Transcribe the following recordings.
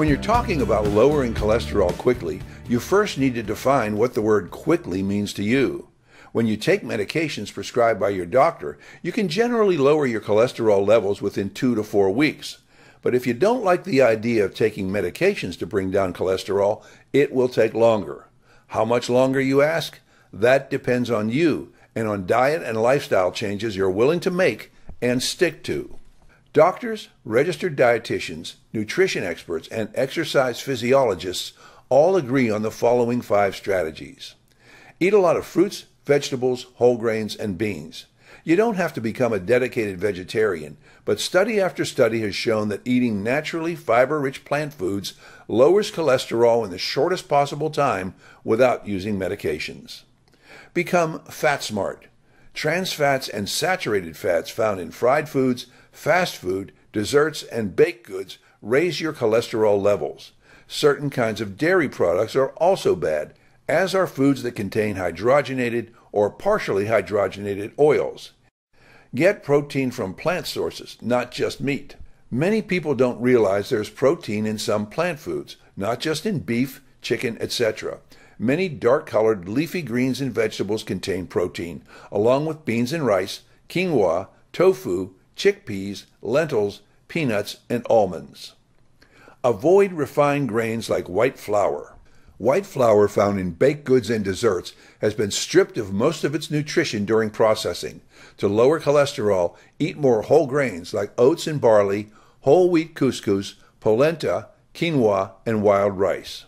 When you're talking about lowering cholesterol quickly, you first need to define what the word quickly means to you. When you take medications prescribed by your doctor, you can generally lower your cholesterol levels within two to four weeks. But if you don't like the idea of taking medications to bring down cholesterol, it will take longer. How much longer, you ask? That depends on you and on diet and lifestyle changes you're willing to make and stick to. Doctors, registered dietitians, nutrition experts, and exercise physiologists all agree on the following five strategies. Eat a lot of fruits, vegetables, whole grains, and beans. You don't have to become a dedicated vegetarian, but study after study has shown that eating naturally fiber rich plant foods lowers cholesterol in the shortest possible time without using medications. Become fat smart trans fats and saturated fats found in fried foods, fast food, desserts, and baked goods raise your cholesterol levels. Certain kinds of dairy products are also bad, as are foods that contain hydrogenated or partially hydrogenated oils. Get protein from plant sources, not just meat. Many people don't realize there's protein in some plant foods, not just in beef, chicken, etc. Many dark colored leafy greens and vegetables contain protein, along with beans and rice, quinoa, tofu, chickpeas, lentils, peanuts, and almonds. Avoid refined grains like white flour. White flour found in baked goods and desserts has been stripped of most of its nutrition during processing. To lower cholesterol, eat more whole grains like oats and barley, whole wheat couscous, polenta, quinoa, and wild rice.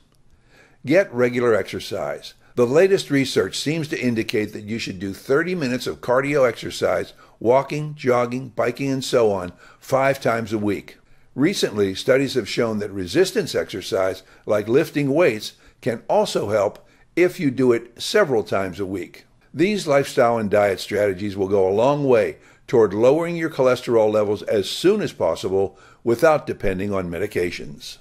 Get regular exercise. The latest research seems to indicate that you should do 30 minutes of cardio exercise, walking, jogging, biking, and so on, five times a week. Recently, studies have shown that resistance exercise, like lifting weights, can also help if you do it several times a week. These lifestyle and diet strategies will go a long way toward lowering your cholesterol levels as soon as possible without depending on medications.